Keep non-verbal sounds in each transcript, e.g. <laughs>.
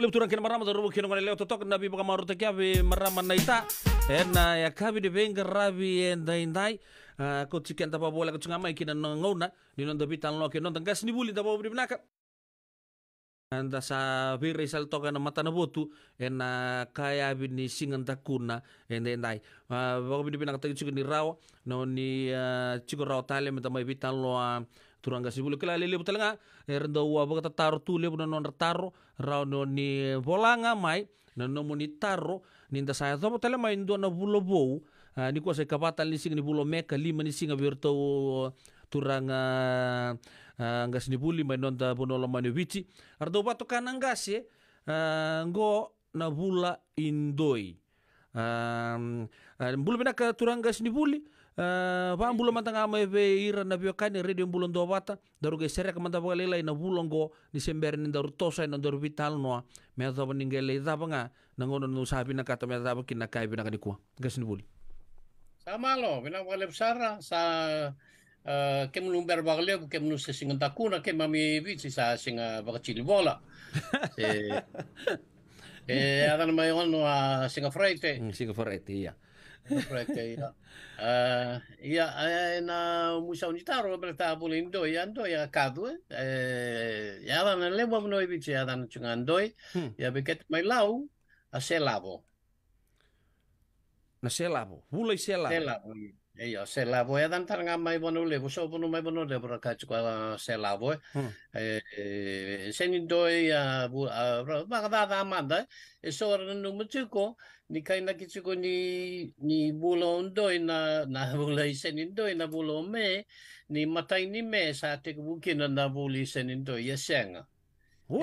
Lebturan kena marama da rubu kena mana leo totok nabi baka maru marah mana marama naita. Ena ya kabi de benga rabi enda indai. Ah, ko chicken tapa bola ko ngamai kina nongouna. Ninon da bitan lo kena nonton gas buli tapa buri benaka. Anda sa birra sal toka na mata na botu ena kaya bini singan takuna ah, enda endai. Baka bini benaka tagi chiko ni rawa. Noni ni ah, rawa tali meta bitan loa turanga sibulu kila lele nga erdo wa baka taro tule buna non taro rauno ni bolanga mai na non moni taro ninda saya to butala mai ndo na bulo bou ni kuasa kapata kapatan ni bulo meka lima ni singa birto turanga ngas ni buli mai non da bono lama ni wici erdo batu kanangas si ngo na bula indoi Um, uh, bulu benak turanga sini buli Uh, ba bula mata nga mai ve ira na bio kani redio bulon do wata daru ge seria kamanta ba lela ina bulon go ni sember ni daru tosa ina daru vital no me da ba ninge le da nga na ngono no sabi na kata me da ba kina kai bina kani kuwa gasin buli sama lo bina ba lebsara sa uh, kem lumber ba le kem nu se singa takuna kem mami vitsi sa singa ba chili bola <laughs> eh eh adan mai ono a singa freite mm, singa freite ya yeah. ja, <laughs> ah, eh, na, musiał ni taro, bera ta buli ndoi, andoi a kadue, ja dan a lewa mnoi vici, ja dan chunga andoi, ja biket mai lau, a se lavo. Na se lavo, hulei se lavo. Se lavo, Joo, eh, se lavoi dan tarngan mai bonu levu so bonu mai bonu levu raka chukwa se lavoi. Mm. Eh, eh, senin doi bagada da amanda e so ora numu chuko ni kaina ni ni bulo doi na na bulo <laughs> i senin doi na bulo me ni matai ni me sa te bukina na buli senin doi ya senga.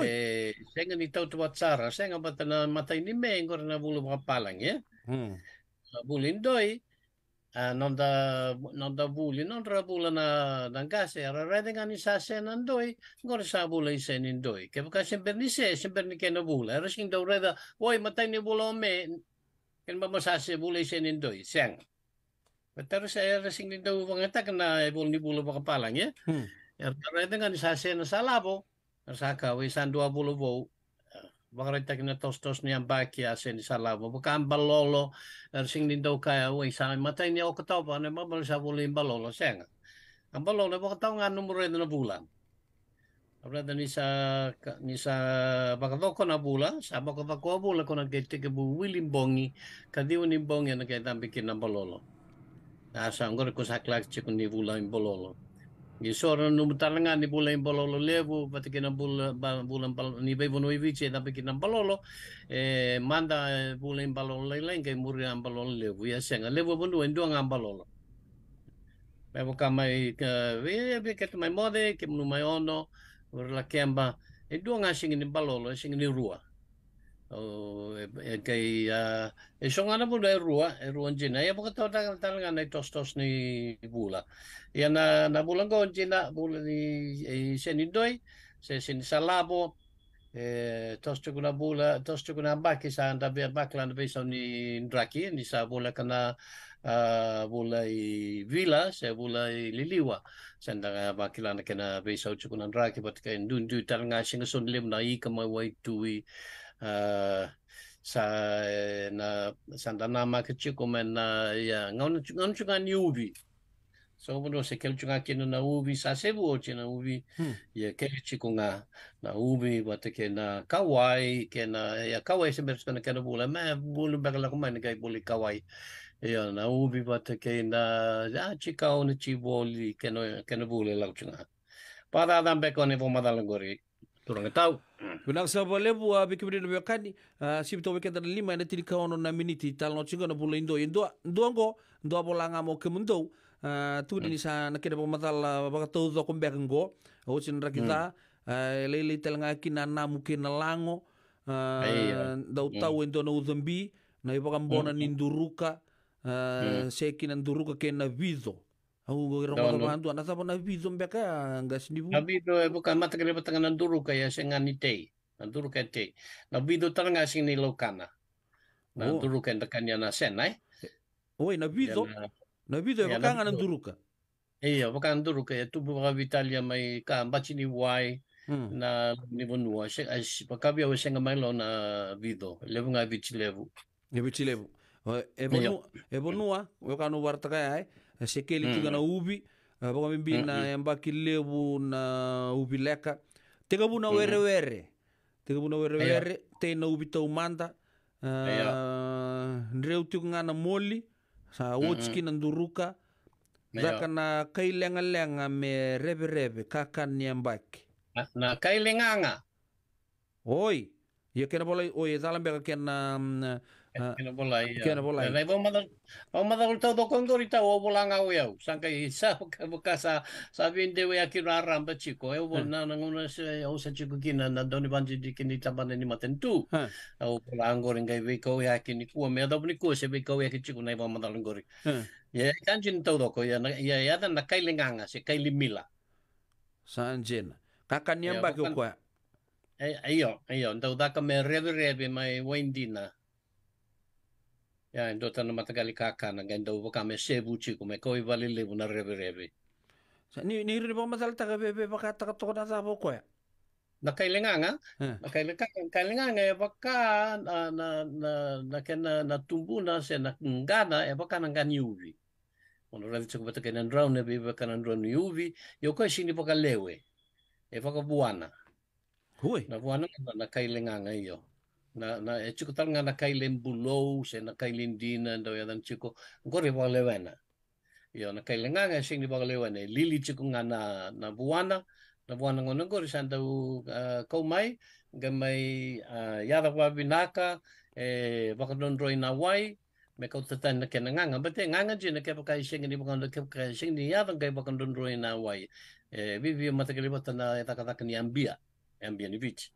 E senga ni tau tu watsara senga batana matai ni me ngor na bulo bulu palang ya. Mm. Bulin doi. Eh, nonda nonda buli nonda bula na dangase ara redenga ni sa senan doi ngor sa bula i senin doi ke ka semper ni se semper ni ke no bula era sing do reda oi matai ni bula me ken mama e eh? mm. sa se bula i senin doi seng terus saya sing ni do wangata kena e bul ni bula ba kapalang ya era redenga ni sa senan salabo sa ka we san 20 bau Vahrettakin na tostos niyan bakia sen salavo. Bukan balolo er, sing din daw kaya uwi sa matay niya ako tao pa sa ano, mabalisa wuli balolo seng. Ang balolo baka tao nga numero na bulan. abra ni sa ni sa bakadoko na bula sa bakadoko bula ko nagkaitig bu wilim bongi kadiw ni bongi nagkaitambikin ng balolo. Nasa ang gore ko sa klak chikon ni bula ng balolo. Ye sora no mutalanga ni bula in bololo levu pati kena bula bula ni bevo no ivice da pe kena bololo e manda eh, bula in bololo le lenga e muri an bololo levu ya e senga levu e bulu in duanga bololo me bo kama i ve ve ket mai mode ke mu mai ono ur la kemba e duanga singi ni bololo singi ni rua kay uh, oh, eh, e so nga na e rua e rua erua jina. Ia po ka tala nga na tostos ni bula. Ia na nabulang ko jina, bula ni e, senidoy, se sinisalabo, e, tosto kuna bula, tosto kuna baki sa anda bia bakla na bisa ni ndraki, ni sa bula kana uh, bula i vila, se bula i liliwa. Sa anda bakila na kena bisa ucukuna ndraki, bat ka indundu tala nga singa sun na i wai tui, sana santana makachi kuma na ya ngon ngon chunga ni ubi so bundo se kel chunga kino na ubi sa sebu oche na ubi hmm. ya kel chikunga na ubi wata ke na kawai ke na ya kawai se beres kana kana bula ma bulu bagala kuma ni kai buli kawai ya na ubi wata ke na ya chikau ni chiboli ke no ke no bula lau chunga pa da dan beko ne vo turang tau. Bila sa bale bua be kibri no kani si to be kata lima na tili kaono na miniti tal no chinga na pula indo indo Indo ndo bola nga mo kemendo tu ni sa na kira pamatal baka to do kombe ngo o chin lele tel nga kina na muke na lango ah, dau hmm. tau indo no zambi na ibaka hmm. ninduruka ah, hmm. se Ninduruka kena ke Haugo romagorbantu ana sapa na bizon beka ngas nibu. Nabi do e buka mata bukan mata na duru kaya kayak sih tei. Na duru kayak tei. Nabi itu taranga sing ni lokana. Na oh. duru kaya takanya na sen eh. nabi itu, na bizo. Na bizo e bakanga na duru ka. Iya, bakanga duru kaya tubu baka Vitalia mai ka baca nih wai. Hmm. na nivo nua se as eh, pakabi au senga mai lo na vido lebu ngai vichi levu. Levu levu. E bonu e eh, bonua, ah. o kanu ai. sekeli mm. tiko na uvi vakabibina ah, ebaki mm, levu na uvi mm. leka teivu na werewere tevu na werewere ah, tei na uvi taumada dreu tiko nga na moli a wojiki na duruka caka na kailengalenga me revereve kaka ni abakna kailegaga oi ia kena vola oi e calabeka kena Ah. Kena bola ia. Kena bola ia. Nei wau mada, wau mada ul tau dokon dori tau o bola ngau Sangka i sa buka sa, sa vinde wei aki rara mba chiko. Eu wau ah. na nanguna se au sa chiko kina na doni banji di kini tabane ni matentu. Au ah. bola angori ngai wei kau ia kini kua mea dapu ni kua se wei kau ia ki kanjin tau doko ia, ia ia dan na kaili nganga se kaili mila. Sanjin. Kakaniamba eh, Ayo, ayo, ndau daka me revi mai wendina ia e dota na matagali kākana, gai nda uwa kame se buchi kume koi wali lebu na rebe rebe. Sa, ni, ni rini pama tala taka bebe baka taka toko na tāpo koe? Na kailenganga, na kailenganga e baka na, na, na, na kena na tumbuna se na ngana e baka na ngani uvi. Ono ravi tuku bata kena ndrau na bebe baka na ndrau ni uvi, yo koe sini baka lewe, e baka buana. Hui? Na buana na kailenganga iyo na na e chiko tal nga na kai len bulou se na kai len dina ndo ya dan chiko ngori ba lewena yo na kai lenga nga sing e ni ba lili chiko nga na na buana na buana ngono ngori san u kau mai ga mai ya da binaka e ba ka don roi na wai me ta tetan na kena nga nga bate nga nga ji na kai kai sing ni ba ka ke ka sing ni ya da ga ba don roi na wai e vivi mata kai ba ta na e ta ka ta ni ambia ambia ni vich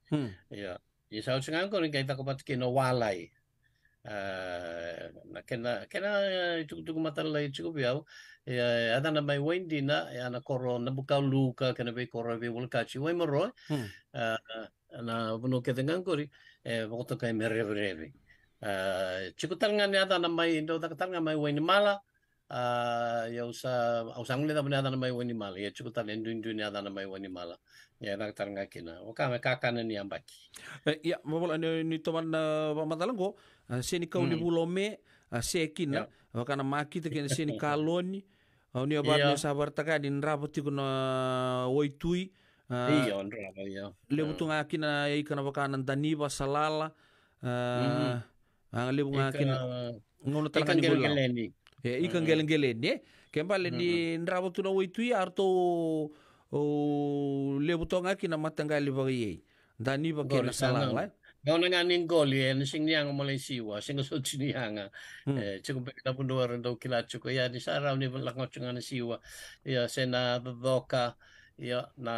ya sa nga ko rin kita ko pat kinawalay. Uh, ah, kena kena itu tu mata lai cukup ya eh, ada na mai wain dina ya na eh, koro na buka luka kena be koro be wal kachi wai maro na bunu ke dengan kori e bokoto kai mere mere cukup tangan ya ada na mai ndo tak tangan mai wain mala Ah, ya sa ausangle da bana mai wani mala ya cukup ta lendun dunia da mai wani mala ya nak tarung nga na o ka ka kana ni ambaki eh, ya mo bola ni ni to man eh, madalango eh, se ni kau ni hmm. bulome se kina ya. kana maki te kina se ni <laughs> kaloni au ni abar ya. ni sabar taka din rapoti kuna oitui Iya, iya. Lebu tunga kina ikana bakanan daniba salala. Uh, mm. Ang lebu nga kina ngono talaga ni bulang e i kan gelen gelen ne ken pale ni ndravo tuna woitu ya arto o le butonga kina matanga le bagi dani ba kena salang lai eh? Gau na nga ning goli e eh, ni sing niang mo siwa sing so chini hanga mm. eh, e chiku pe na pundu waran do kila chuko ya ni sarau ni lak ngo chunga ni siwa ya sena doka ya na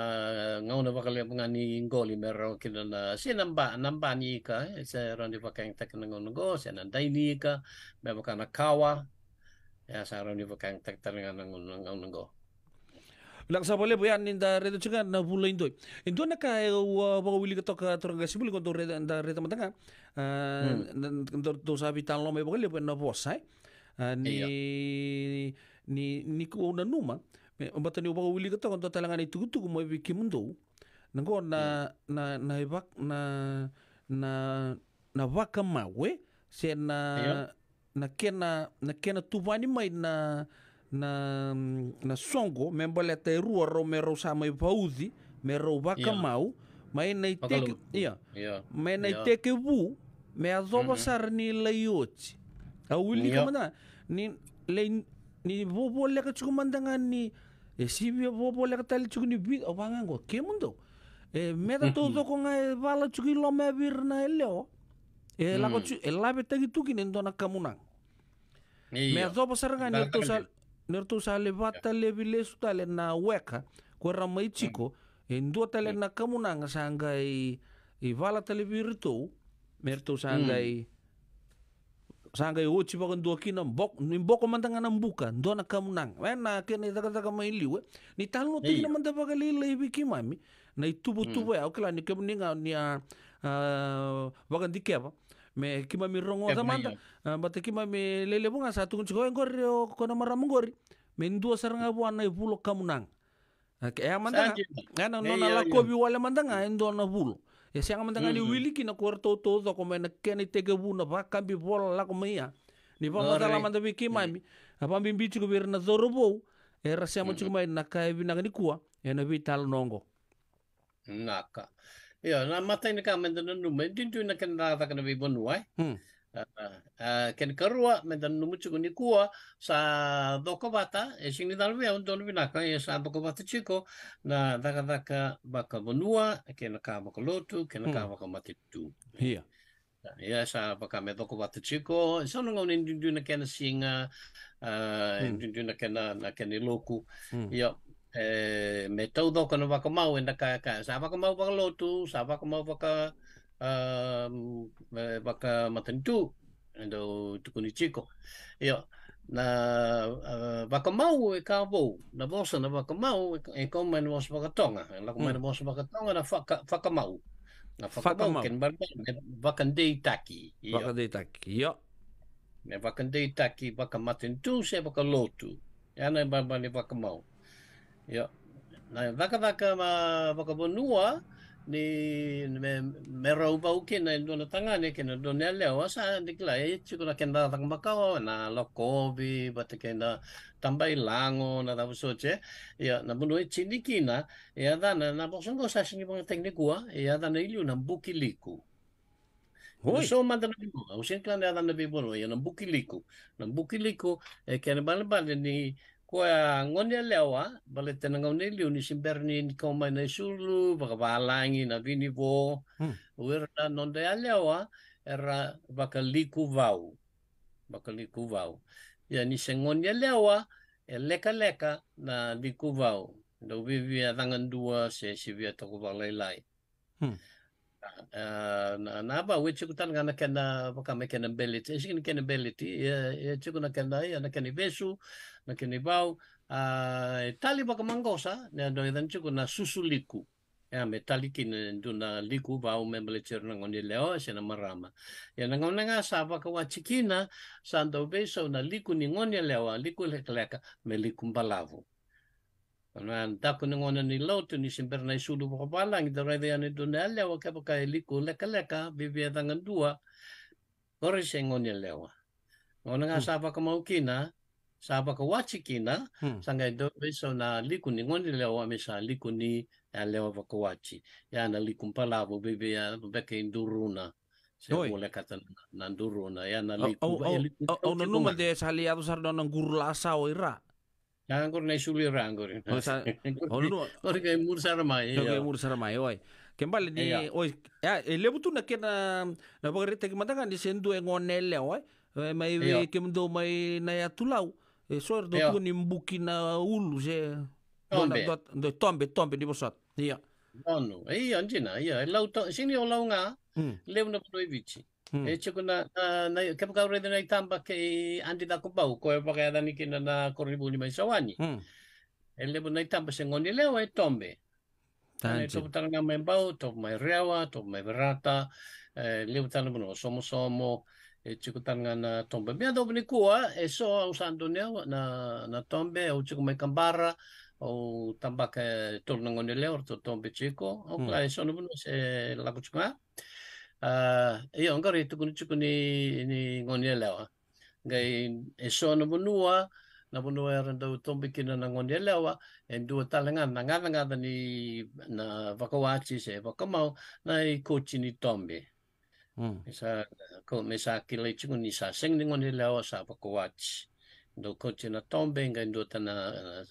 ngau na bakal ya ngani goli mero kita, na sena mba namba ni ka e se ron di bakang tak ngo ngo sena dai ni ka me bakana kawa ಸಾರವನಿವ ya, ಕಂಗ್ತಕ್ತನಗೋ laksa pole po yan inda reto chinga na bulay indoy indo na ka eh, wawili ka toka torga sibuli ko dore inda reto matanga do sabi tan lo me bogale po na bosai ni ni eh, ni ko na numa ombata ni wawili ka toka talanga ni tugu tugu mo bikimundo nango na hmm. na na ibak na na na waka mawe eh? se na iya. na na kena tuvani mai na na na songo membola te rua ro mero sama ipaudhi mero vaka mau mai na iteke ia mai na iteke vu me azoba mhm. sar ni layoti awili kama na ni le ni bobo le ka chukumandanga ni e bobo le ka tali chukuni bi abangango kemundo e meda todo con a bala chukilo me birna mhm. e eleo Ελάβετε ελάβετε tukin εντόνα καμουνάν. Με δόπο σαργάνι ερτούσα ερτούσα λεβάτα λεβιλέσου τάλε να ουέκα κουέρα μαϊτσίκο εντό τάλε να καμουνάν σαν γαϊ η βάλα τάλε βιρτού μερτού σαν γαϊ σαν γαϊ ούτσι πάγαν τουακίνα μπόκο μαντάγα να μπούκα εντόνα καμουνάν. Ένα κένε δάκα δάκα μαϊλίου Νιτάλνο τίγνα μαντά πάγα λέει λαϊβική μάμι να ιτούπου τούπου έω κλάνι και μνίγα νιά Eh, wakan dikia pa me kima mi rongo ya, sa manta eh, bate kima mi lele bunga sa tungun sikoy ngori o kono maram ngori me ndua saranga buana ibulo kamunang eh, ke ya manta ana no na lako bi wala manta nga ndo na bulo ya e siang mm-hmm. e manta ni wili kina kuarto to to ko me na tege buna ba kambi bola lako meia ni ba mata la manta bi kima mi apa mi bici ko bir na zorobo era siamo cuma na kai bi na ni kuwa ya na bi tal nongo naka ia, na matai na ka men tana nume, dintu na kena rata kena vi bonu ai. ken karua ni kua sa doko bata, e sing ni dalwe au tonu vinaka, e sa doko bata chiko, na daka daka baka bonua, kena ka baka lotu, kena ka hmm. baka matitu. Ia. Ia sa baka me doko bata chiko, e sa nunga unin dintu na kena singa, uh, kena, na kena loku. Hmm. Ia, Eh, e me tau do kono waka mau ena ka ka sa mau waka lotu sa waka mau waka uh, waka matantu endo tukuni chiko na uh, mau e ka na vosa na waka mau e ka mai nos waka tonga e la mai nos mm. tonga na waka waka mau na waka mau ken barba waka dei taki waka dei taki io me waka dei taki waka matantu se waka lotu na barba mau Ja. Nei, vaka vaka ma vaka bonua ni me me rau bau kena na na tanga ne kena na ne le wa sa de e chiko na kenda vaka waka maka o na lo ko bi na tambai lango na da so che ya na bunu e chini iya na ya na na bo songo sa singi bo tekniku wa ya da na ilu na buki liku Hoi. So manda na klan ya da na bibo ya na buki liku. Na buki liku e kena bale bale ni Kua ngone lewa bale tenangaune liu ni simberni ni koma na sulu balangi na vini vo hmm. werna nonde lewa era bakaliku vau bakaliku vau ya ni sengone lewa eleka leka na liku vau na vivia dangan dua se sivia toko balai lai ba eh, we chukutan ngana kena waka me kena beliti. e kena kena beliti, e, e na kena i, na kena vesu, na kena vau. Ah, e tali waka mangosa, ne ano edan chukuna susuliku. Ea me tali kina na liku vau me mbele chiru na ngoni leo, e na marama. e na ngona nga sa waka wa chikina, sa ando veso na liku ni ngoni leo, liku lekleka, me liku mbalavu. Wana taku ni ngona ni lotu ni simper na isulu po kapalang. Ito rin yan ito na liku leka-leka bibiya dua. Kore siya ngonya lewa. Ngona nga hmm. sapa ka kina sapa ka wachikina, hmm. sangay do so na liku ni ngoni lewa misa liku ni alewa pa kawachi. Yan na likum palabo bibiya beke induruna. Según kata nanduruna. Yan na liku. O ya nanuma ya de sa aliados ardo ng gurlasa o ira. Ancora nei sciuli rancori. Perché mur saramai. Kayak mur saramai, iya. oi. Kembali di iya. oi. Ya, ele eh, butuh nak kena na pagari kita kan di sendu engonelle ya, oi. Eh, mai iya. we kemdo mai naya tulau. E eh, soer do tu nimbuki na ulu je. Tombe. Do tombe tombe di bosot. Iya. Ono. Anu, iya anjina, iya. Lau sini olau nga. Hmm. Leuna proibici. Eh E kuna na, na kepa kaure na itamba ke andi da bau, koe e pake adani kina na koribuni mai sawani. Mm. E lebo na itamba se ngoni leo e tombe. Tane topu tanga mai bau, topu mai rewa, topu mai verata, e lebo tanga mono somo somo, e chiku tanga na tombe. Mea dobu ni kua, e so au sando neo na, na tombe, au chiku mai kambara, au tambaka tolu na ngoni leo, to tombe chiku, au kua e sono mono se lakuchunga. Ah, e ongari tukuni kuni ni ngonia lewa. Ngai eso soa na munua, na munua e randau tombi kina na ngonia lewa, e, e dua talanga na ngada ngada ni na se vakamau na i kochi ni tombi. Mm. Sa, ko, me sa kila i tukuni sa seng ni ngonia e lewa sa kochi na tombi, ngai dua tana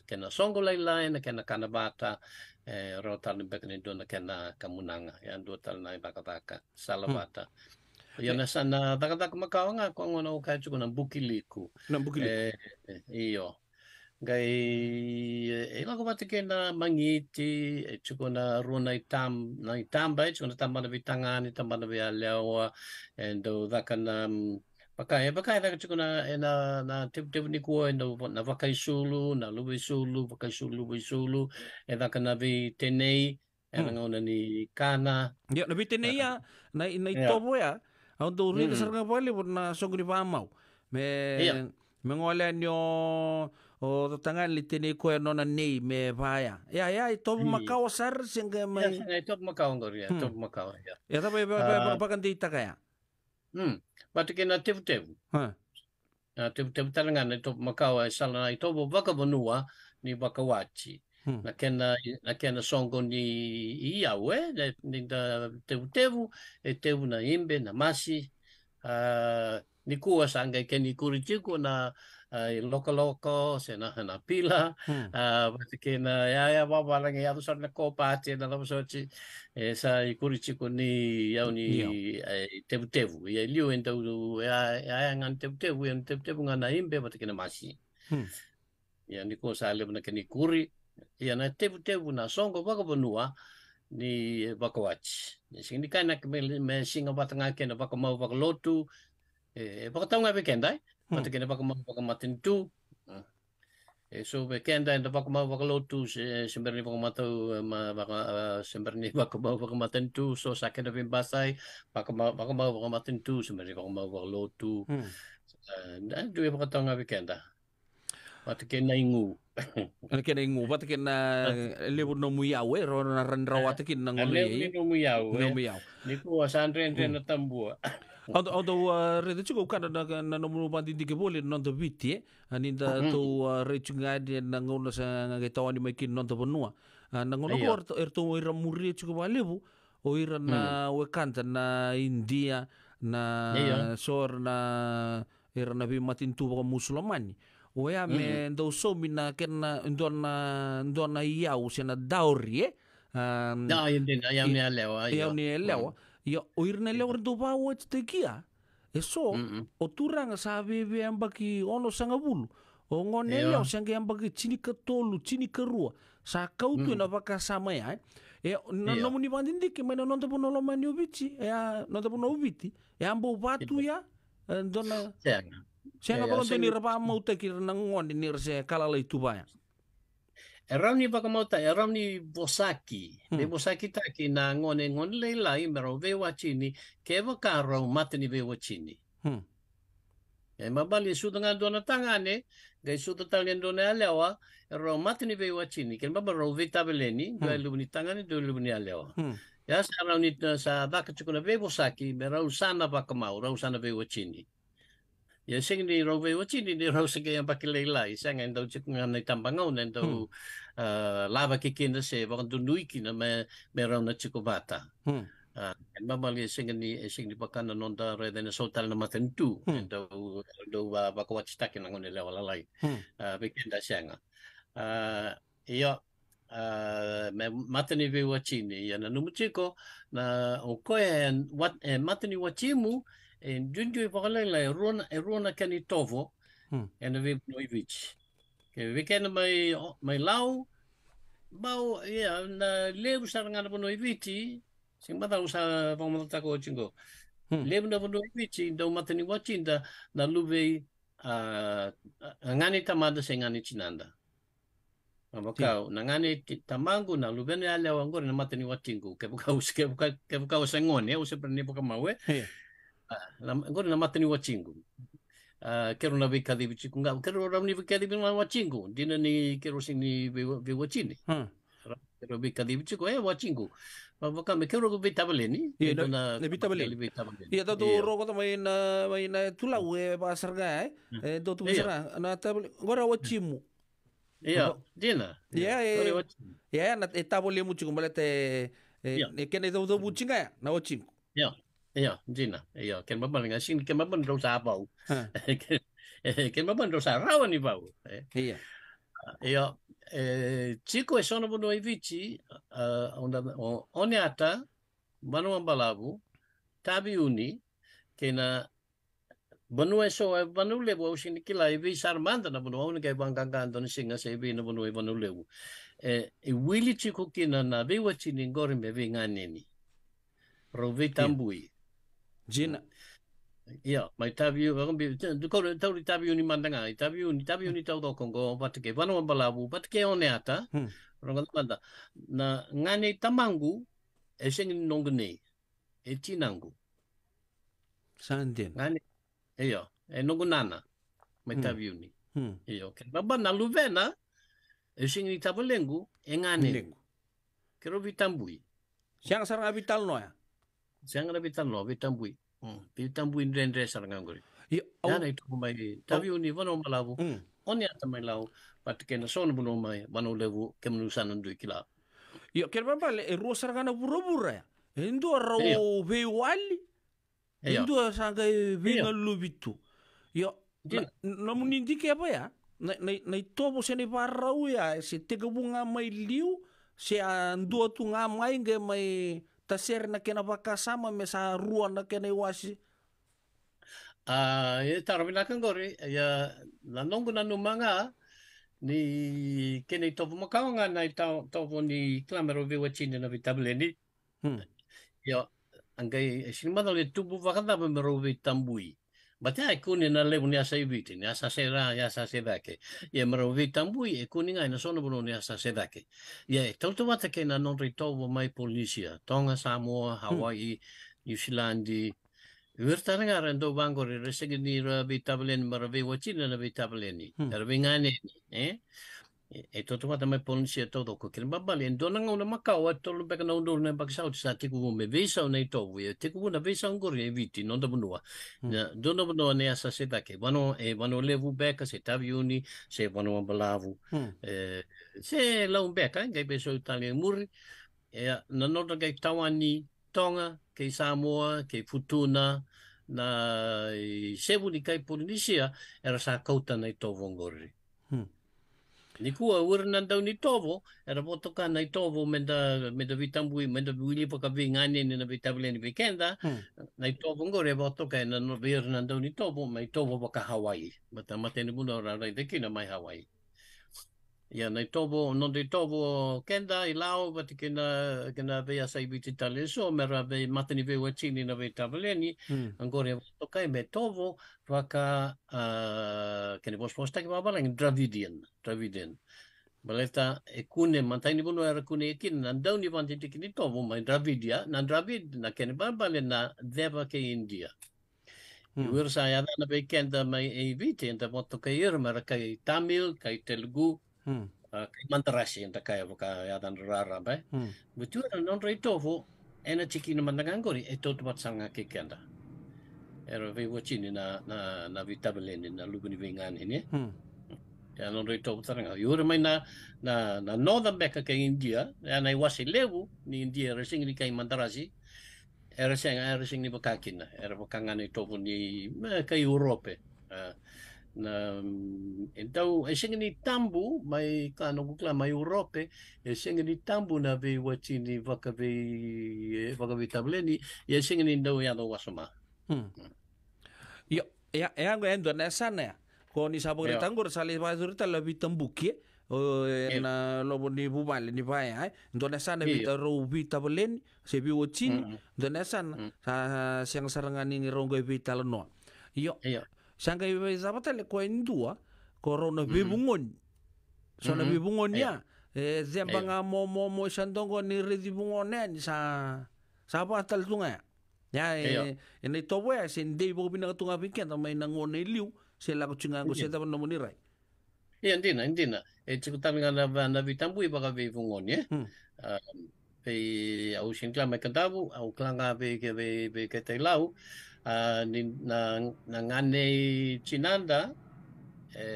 kena songo lai lai na kena kanabata, e eh, ro tal do na kena kamunanga ya do tal na bakataka salamata hmm. Eh, ya na sana dakataka makawanga ko ano, ngono ka chuko na bukiliku na bukiliku eh, eh iyo gai e la ko batike na mangiti e chuko na rona itam na itamba ba chuko na tambana vitangani tambana vya lewa and do oh, dakana um, Paka e eh, paka e raka tuku na e eh, na, na tipu-tipu ni kua e na, na wakai sulu, na luwe sulu, wakai sulu, luwe sulu, e raka na vi tenei, e ranga ona ni kana. Ia, ya, na vi tenei a, na i nei tobo ea, au ini rei te saranga wale por na songri vamau. Me, ya. me ngolea ni o, o tanga li tene kua e nona nei me vaya ya ya i tobu makao sar singa mai ya i tobu makao ngor ya tobu makao ya ya tapi ba ba ba ba kan Mm. Ma te kena tevu tevu. Ha. Na tevu tevu talanga na tōpu makau ai sala na i tōpu waka wanua ni waka wachi. Hmm. Na kena, na kena songo ni i au e, eh? ni da tevu tevu, e tevu na imbe, na masi. Uh, ni kua sanga i keni kuri tiku na... Uh, ai loko loko se na na pila hmm. a ah, ke na ya ya wa wa langi ya sa na ko pa te na lo chi e sa i kuri ko ni ya ni eh, tebu tebu ya liu en tau ya ya ngan ya, tebu tebu en tebu tebu ngana imbe ba ke na masi ya ni ko sa ya, le na ke ni kuri ya na tebu tebu na songo ba ko benua ah, ni bakawach eh, sing ni na ke me singa batanga ah, ke na bakamau bakalotu e eh, be ngabe kendai Hm. Mata kena pakai tu. Hm. E so be kenda enda pakamau pakai se semberni pakamatau e, ma paka e, semberni matin tu so basai sakena pimbasai pakamau pakamau pakamatintu pakai pakamau pakalotu. Dan hm. e, dua pakatanga weekenda. Mata kena ingu. Ana <laughs> kena ingu pata kena lebu <laughs> no muyau e ro na randrawa te kena ngoli. Lebu no muyau. No muyau. Niku asandre tren na tambua. Ando ando uh, rede chuka ukana na na nomu bandi dike bole nondo biti e eh? aninda mm-hmm. to uh, re sa nga tawani mai kin nondo bonua uh, na ngona ko er to ira muri eh, chuka balebu o ira na mm. wekanta na India na sor na era na bi matin tu o ya me mm-hmm. dau so na kena ndona ndona iau sena dauri e eh? Um, no, eu, ya oirnele iya. ordoba te kia eso oturanga sabe be ambaki ono sanga bulu ongonele iya. osange ambaki chini ka tolu chini ka rua sa kautu e, na iya. baka sama e, e, ya e na no muni bandindike mena non tapo no lo mani ubichi ya nonta tapo ubiti ya ambo batu ya dona saya nggak tu ni rabah mau tekir nengon ni rse kalala itu banyak ravni whakamauta, e ni bosaki. Hmm. Le bosaki taki na ngone ngone le lai mero vewa chini ke vakarau mateni vewa chini. Hmm. E mabali e su ngā dona tangane, gai su e dona alewa, e ro mateni vewa chini. Ke mabali ro vita beleni, hmm. gai lubni tangane, dua lubni alewa. Hmm. Ya sa ravni sa vakachukuna vewa saki, mero sana whakamau, rau sana vewa chini ya sing ni ro we uchi ni ro ke yang pakile la isa ngai ndau chik ngai tambangau ngai ndau hmm. ah, lava ke kenda se wa ndu nui kina me me ra na chiko bata. Hmm. Ah, mama le sing ni eh, sing ni pakana non da re dena sotal na matentu hmm. uh, ndau ndau uh, wa wa ko chita kina ngone lai. Hmm. Ah, be kenda sanga. Ah, iyo Uh, me matani vewa na numu chiko na o koe e, eh, wat, e eh, matani wa En Giungi vakalelai e, e ruana, e ruana kani tovo, hmm. ena ve punoi vici. Ke ve kena mai, mai lau, mau, ia, na levu sa rangana punoi vici, sing mata usa pangamatata ko chingo. Hmm. Levu na punoi vici, ndau matani wachinda, na luve uh, ngani tamada se ngani chinanda. Mabakau, yeah. Hmm. nangani tamangu na lubene ale wangore na matani watingu. Kebukau, kebukau, kebukau sengone, useprenipaka mawe. Yeah. ngori namatani wa chingu uh, kero na vekadi vichiku nga kero ramni vekadi vina wa chingu dina ni kero sing ni ve wa chini hmm. kero vekadi vichiku e eh, wa chingu Wakame kero ko bitabaleni na bitabaleni ya to ro ko tamai na mai na tula hmm. we pasar ga e eh? hmm. eh, do tu sera na tabal ngora wa chimu ya dina ya ya na tabole muchiku mbale te e kene do do buchinga hmm. na wa chingu ya Iya, Cina. Iya, ken baban dengan sin ken baban dosa sa apaw. <laughs> ken baban raw sa rawan eh. Iya. Ah, iya, eh, Ciko esono e sono bono evici banu eh, oh, ambalabu tabi uni kena banu eso so e lebu kila e sarmanda na banu unica e banka kanto ni singa se vi na banu e Eh, e wili Chico kina na vi wachini ngori Rovi tambui. Jina. Nah. iya, mai ka kong bi, kore tau ri taviu ni mandanga, i taviu ni, taviu ni tau tau vatike, vano wano mbalavu, patake one ata, hmm. rongan manda, na ngane tamangu, e nong nongane, e tinangu. Sandin. Ngane, iyo, e nana mai hmm. ni. Hmm. Ia, okay. Baba na luvena, e tabalengu, e ngane. Kero vitambui. Siang sarang avital noya? bui pitalno, pitambui. Mm. Pitambui mm. ndrendre iya, Yana itu kumai. Tapi uni vano malabu oni Oni atamai lau. Pat mm. ya kena son buno mai. Vano levu kemnusan ndui kila. Yo, kira bapa le e ruo ngana buru bura ya. Hindu arau vei wali. Hindu sangka vei ngalubitu. Yo, namun indike apa ya? Na, na, ya? na itobo se parau ya. Se tega bunga mai liu. Se andua tu ngamai nge mai... sere na kena vakasama me sa rua na kena i wasea ah, e eh, tara vinaka qori ia eh, na nogu nanuma ga ni kena i tovo makao ga na itatovo ni kila me rau veiwajini na veitavileni io aqai e sinimacano e tubu vakacava me rau veitabui Batea e kune na lewu ni asa i witi, ni asa se rā, ni asa se vake. Ia mara uwe tambui e kune ngai na bunu ni asa se vake. Ia e tautu wata ke na non ritovo mai Polynisia, Tonga, Samoa, hmm. Hawaii, New Zealandi. Wirtara endo rando bangore, resegi ni rā vi tabaleni mara vi wachina na vi tabaleni. Hmm. ni, eh? E toto wata mai polisi e toto ko kere mabali. En donanga una makau e tolu beka na unuru nei pakisau tisa tiku wume visa nei tovu. E tiku wuna visa ungori e viti nonda bunua. Mm. Dona bunua ne asa se take. Wano e wano levu beka se tavi uni se wano ambalavu. Mm. E, se lau beka ngai peso Italia muri. E na nota ngai tawani Tonga, kei Samoa, kei Futuna, na se Sebu ni kai Polinesia era sa kauta nei tovu ungori. Ni kua ura nan dau ni tovo, e ra poto ka nai tovo menda, menda vitambui, menda wili paka vi ngani ni na vitabile ni vikenda, hmm. nai tovo ngore e poto e na no vira nan dau ni tovo, mai tovo paka Hawaii. Mata matene muna ora rai dekina mai Hawaii. ia nei tobo no de tobo kenda i lao but kena kena be sa ibi te tale so mera be matani be wachini na be tableni mm. angore to kai me tobo raka uh, kene vos posta ki baba lang dravidian dravidian Baleta e kune mantai ni bono era kune e kina nan dauni wanti tiki ni tobo mai dravidia nan dravid na kene babale na deva ke India. Mm. Iwer sa yadana be kenda mai e vite enta moto kai irma kai Tamil kai Telugu Hmm. Ah, mantarashi tak kaya ya dan rara bai hmm. butura non rito vo ena chiki no mandangangori e eh, totu matsanga ke kenda era ve na na na vitabeleni na luguni vingan ini. Hmm. ya non reto tsaranga yore mai na na na northern back ke india ya na iwasi lewu ni india resing ni kai mantarashi era sing era sing ni bakakina buka ngan itu ni kai eh, europe eh. ah, nah então, é chega de tambu mai cano com mai uroke é e chega de tambo na vei watini vaka vei vaka e vei tableni, é chega de então ia do wasoma. ya Yo, ya ya e gue Indonesia ne. Ko ni sabo yeah. tanggur salih bazur ta lebih tembuki. Uh, yeah. na lobo ni bumali ni pai ya Indonesia na bita ro bita belen sebi watini Indonesia sa siang sarangan ni rongo bita leno. Yo. Yeah sanga iba zapata le kwa dua korona mm. Mm-hmm. bibungon sona na -hmm. bibungon ya eh zemba nga mo mo mo sandongo ni redi bungon ni sa sapa tal tunga ya, ya e ini e to ya sin dei bo bina tunga piken ta mai ngone liu se la kucinga ko se ta iya ni rai ya ndina ndina e tami nga na na vitambu iba ka bibungon ya eh? hmm. ah, pe au sin klama e kadabu au klanga be ke be be ke tailau uh, ni, na, na ngane chinanda e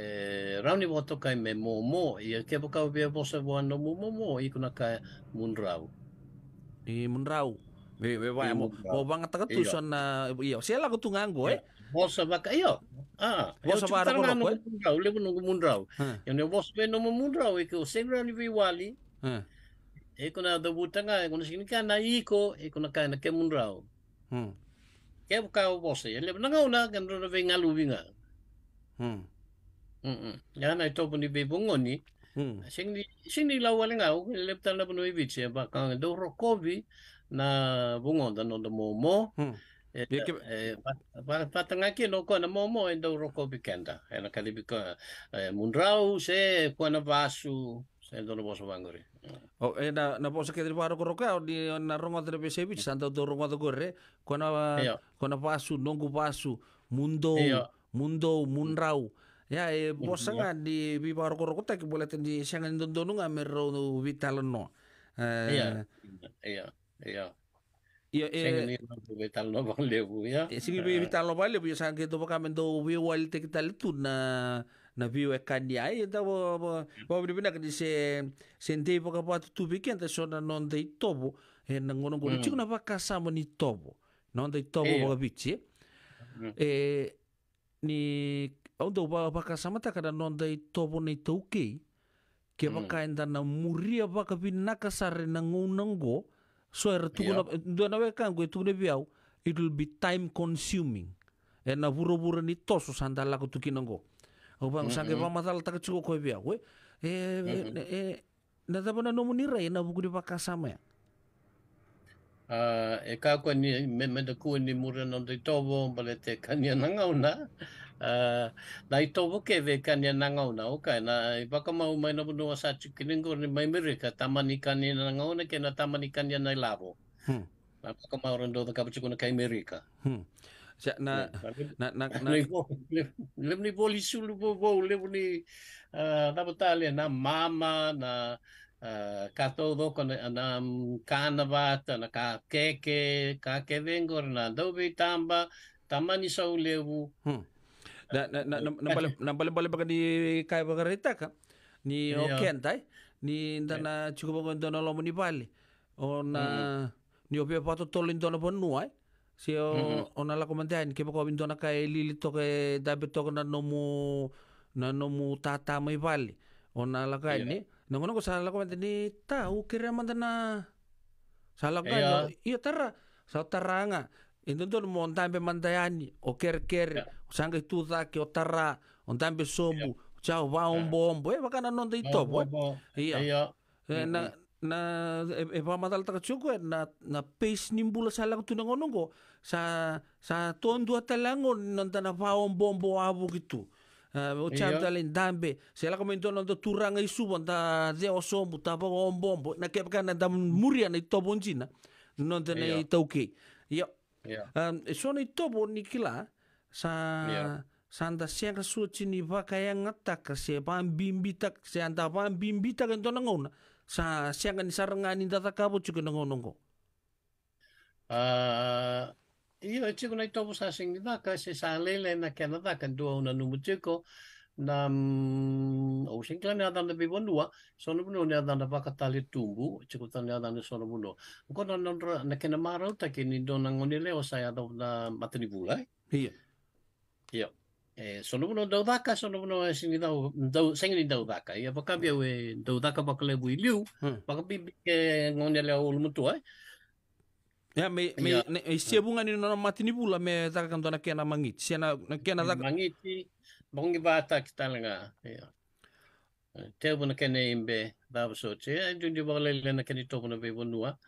rauni mo tokai me momo i ke po kau pia po se wa no momo i kuna eh? iya. ka eh? munrau i munrau be be wa mo mo bang ta ka tuson na iyo sia la ko tu ngango e ba ka iyo ah mo sa ba ko ko munrau le no munrau yo ne mo se no munrau e ko se grani vi wali e kuna da butanga e kuna sinika na iko e kuna kai na ke munrau hmm ke buka bosa eh. ya lebih nanga na kan rona ve ngalu winga hmm eh. hmm ya na ito pun di be bongo ni hmm sing di sing di lawa lenga o lebih tan labu noi bit ya ba kan do na bongo dan no momo hmm eh, Patanga ki no na momo e do roko bikenda. E na kadibika mundrau se kona vasu se do no boso vangori. Oh, eh, e na, na posa que desbar o corrocao, di na de trebesevich santo do ronga do corre cona, cona pasu cu pasu mundo mundo munrau ya e posa nga di o bar que bole ten di tendi sangan dondonu nga merro vital no iya iya iya Iya, eh, vital no vale ya. Eh, sí, vital no vale, pues saben que topa camendo vio al te que tal tú na na bioekadia ai ta vavilivina kadi mm. se sentei vakavatu tuvikianta sona nonta itovo e na ngonogono tsikuna vakasamo ni itovo nonta itovo vakavitsi e ni aunta vakasama ta kada nonta itovo na itaukei ke mm. vakaenda na muria vakavinakasare na ngou na go so era tukuna duana vekango e tukuna viau it will be time consuming e na vuravura ni toso sanda lako tukina go o ba sa ke ba ma tal tak ko bi a we e e, e na da bona no mu ni ra na bu gri ba ka sa ma Uh, e ka e koe ni me me de ko ni mure no de tobo bale te kania na nga una uh, na i tobo ke ve kania na nga una ok na i e ba ka mau mai na bu no sa chu ki ningo ni mai mere ka tamani ni na nga una ke na tamani kania na i lavo hm na ba ka mau rendo da ka chu na kai Amerika? ka hm na na na na lem ni na na bo bo lem ni na na na mama na na na na kanavata na ka keke ka na na na tamba tamani na hmm. na na na na na bale nah, bale bale di kai bagarita ka ni iya. oken tai ni na na na lomo ni na na ni na pato na na na eh Si o mm-hmm. onala komandian ke poko bindo e na kai lilito ke dabe toko na mu na no mu tata mai vali. Onala kai yeah. ni. Nongono ko sala komandian ni ta ukira mandana. Sala kai yeah. iyo tara sa taranga. Indondol mo ontambe mandayani o kerker yeah. sanga tuza ke otara ontambe sobu. Yeah. Chao va un bombo, e bakana non dei topo. Eh? Iya. Iya. Eh, na na e, eh, e eh, pamadal ta katsugwe na na pace nimbula sa lang tunang onongo sa sa tondo atalangon nanta na paon bombo abu gitu eh, o chap len dambe se la komento nanda turanga isu bonda de osombu tapa on bombo na kepka na dam muria na tobonjina nanda na itauke ya um so na tobo nikila sa Santa siang kasuci ni pakayang ngatak se pambimbitak se anda pambimbitak entona ngona sa siya kan eh, nga kan oh, ni saranganin tatakabot siya nongonong ko. iyo, siya na ito sa sing na kasi sa lele na Canada kan duwa una numutyo ko na o sing klan ya dan lebih bonua sono buno ne dan katali tumbu cikutan ya dan sono buno ko na non na kena marau takini do na ngonile o saya na matani iya iya e so dau daka so no no dau dau dau daka ia pakai kabia we dau daka pakai kale bui liu pa ka ke ngone le ya me me e sia bunga ni no mati ni bula me daka kena mangit sia na na kena daka mangit bongi ba ta ki talanga ia te kena imbe ba ba so che ai du di na kena to bu na be bunua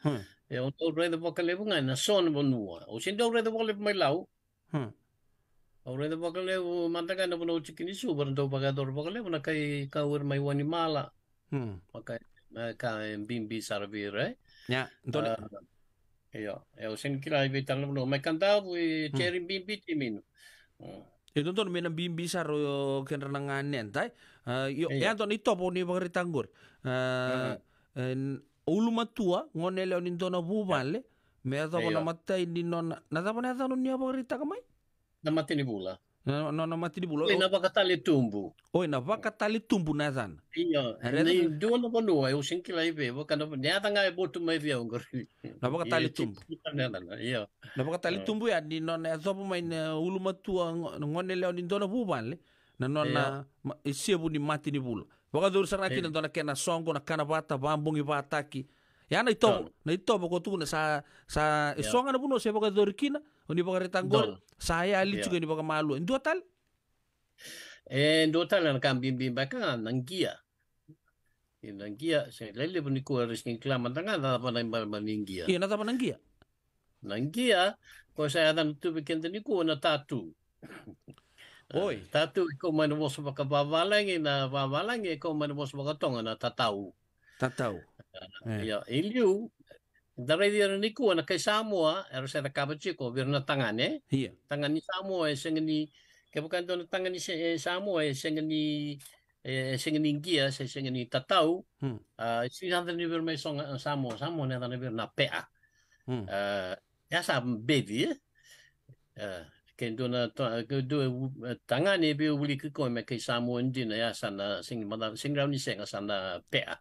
ya on to re da bunga na so bunua o sin do re da Aurei de pakale eh, u mataka na puna o tikini su, wana tau pakai dor pakale, wana kai kawer mai wani mala. Hmm. Pakai ka bimbi sarabi, right? Ya, ndo Ia, ah, Yo, o sen kira i vetala puna, mai kanta u i cherry bimbi Hmm. E tonton mena bimbi saro ken renangane Eh, ah, Yo, e ya. anton ito topo ni pagari tanggur. Ah, Ulu matua, ngone leo nintona bubale, ya. eh. mea tau kona ya. matai na natapane atanu nia pagari takamai? Ia. na matinibula na, na, na matinibula oe napakatale tumbu oe napakatale tumbu na zana iyo ni dua na bonua eu sinkila i bebo kana ne atanga e botu mai via ungori napakatale tumbu iyo napakatale tumbu ya ni nona zopo mai na ulu matua ngone leo ni ndona bubale na nona isiebu ni matinibula wakazuru saraki na ndona kena songo na kana vata vambungi vataki Ya na itu na itu ito tuh na sa sa yeah. apa na apa kau baka ini oni kau retanggol. Saya ali juga ini baka malu. Dua tal. Eh dua tal na kambing bimbing baka nang nangkia Ini nang gia, lele pun iku harus ning kelaman tangan ada apa nang bal ning gia. Iya, ada apa nangkia gia? saya ada tu bikin niku na tatu. Oi, tatu ko main bos baka babalang na babalang ko main bos baka tonga na tatau. Tatau. Eh. Ia, i Darai dia ni ku na kai Samoa era sa ta kabachi ko bir na tangan Iya. Tangan ni Samoa e sengeni ke bukan tu tangan ni Samoa e sengeni e ni se tatau. Hmm. Ah si handa ni bir mai song Samoa Samoa ni handa na pea. Hmm. Eh ya sa bevi eh. Eh ken tu na ke do bi uli ko me kai Samoa ndi na ya sana sing mana sing rau ni sing sana pea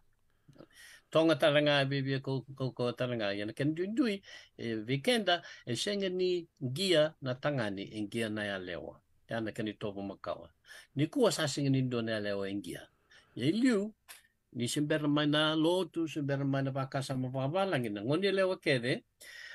tonga ranga bibi ko ko taranga yana ken jujui e weekenda e shenge ni gia na tangani e gia na ya lewa yana ken tobo makawa ni kuwa shenge ni do na ya lewa e gia ye liu ni mai mana lotu sember mana baka sama babalang na ngoni e lewa kede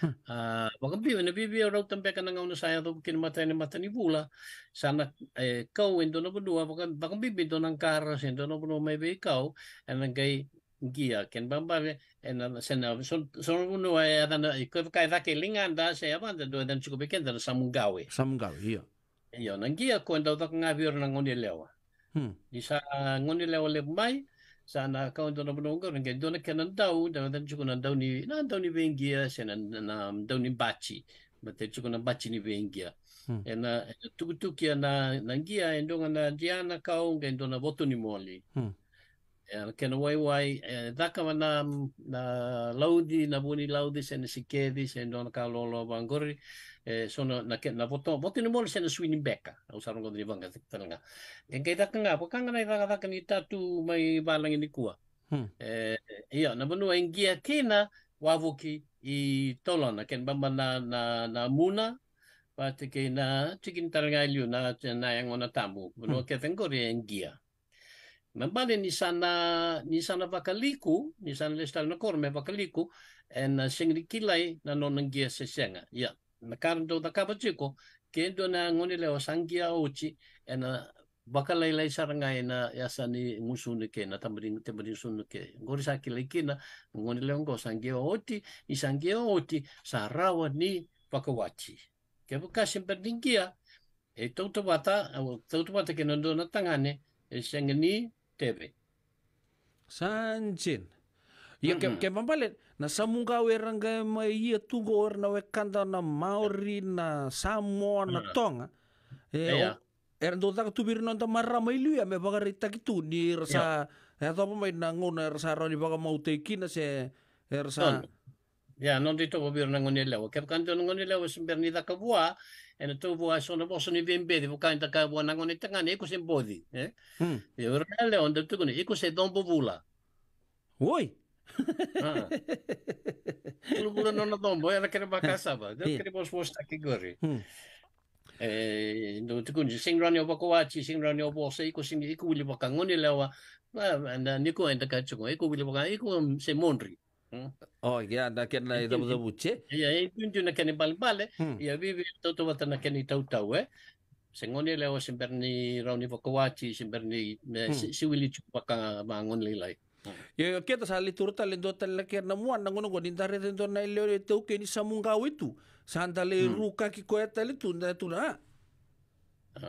hmm. a waka bibi na bibi e ro tambe kana ngau na saya do kin mata ni mata ni bula sana e kau endo no bua baka baka bi do nang karas no bua be kau enang gai gia ken bamba en sena son son no e dana i ko ka da ke linga da se aba anda do dan chiku beken dan samungawe samungawe ia ia na gia ko anda da nga bior na ngoni lewa hm isa sa ngoni lewa le mai sa na ka ndo na no ngor nge do na ken anda u da dan chiku na do ni na do ni ben gia sena na do ni bachi ma te chiku na bachi ni ben guía ena tukutuki na na gia endo na diana ka nge do na voto ni moli hm Ala eh, ke no wai wai, e daka wana na laudi, na buni laudi, se ne sikedi, se na ka lolo bangori, e eh, sono na ke na voto, voto ni mole se na swini beka, au sarongo dri vanga tanga. daka nga, po kanga nai daka daka ni tatu mai balangi ni kua. E ia, na manu engia kena wavuki i tolona, ken bamba na, na, na muna, pati te hmm. ke na tikin talanga liu na, na yang ona tamu, manu ke tengori engia. Mambale ni sana ni sana vakaliku ni sana kor me vakaliku en uh, sengrikilai nano nangia sesenga ya nakaranto takapatsiko kendo na ngone le osangia ochi en bakalai uh, lai saranga uh, ya sani musune ke na tamrin tamrin sunu ke ngori ke na ngone le ngo sangia oti ni sangia oti sarawa ni pakawachi ke bekas berdingia e tau bata bata ke nando na tangane e sengeni tebe sanjin ia ya, kem kem pampalet na samunga weranga iya mai ia tungo or na wekanda na maori na samoa na tonga e er ndo tak tubir non ta marra mai lu ya me bagari takitu ni rasa ya eh, to pa mai na ngona eh, rasa ro ni baga mau na eh, se rasa Ya, non di tobo bir nangon ni lewa. Kep kanto nangon ni lewa sim berni daka kabua, en to bua so na boso ni bien bedi, bu kain daka bua tangan, iku sim bodi. Ya, urna lewa nda tukuni, iku se don bubula. Woi! Bulu bulu non na don, boya na kere bakasa ba, kere bos bos taki gori. Eh, ndo hmm. e, tukuni, sing rani oba kowachi, sing rani oba osa, iku sing, iku wili baka ngoni lewa, Nah, nda niku en kacung, ikut iku wili baka, se Hmm. Oh buce. ya, nakena e thavuthevuche ia Iya, tunju nakeni palepale ia Iya, tautauata nakeni tautaue segone leo semberni rauni si semberni siwili kang bangun lilai Ya, hmm. yo kita sali turta lendo tala ke na muan na ngono godin tare tendo na leo le teu ke ni samunga itu. santa le hmm. ruka ki koe ya tali tu, tuna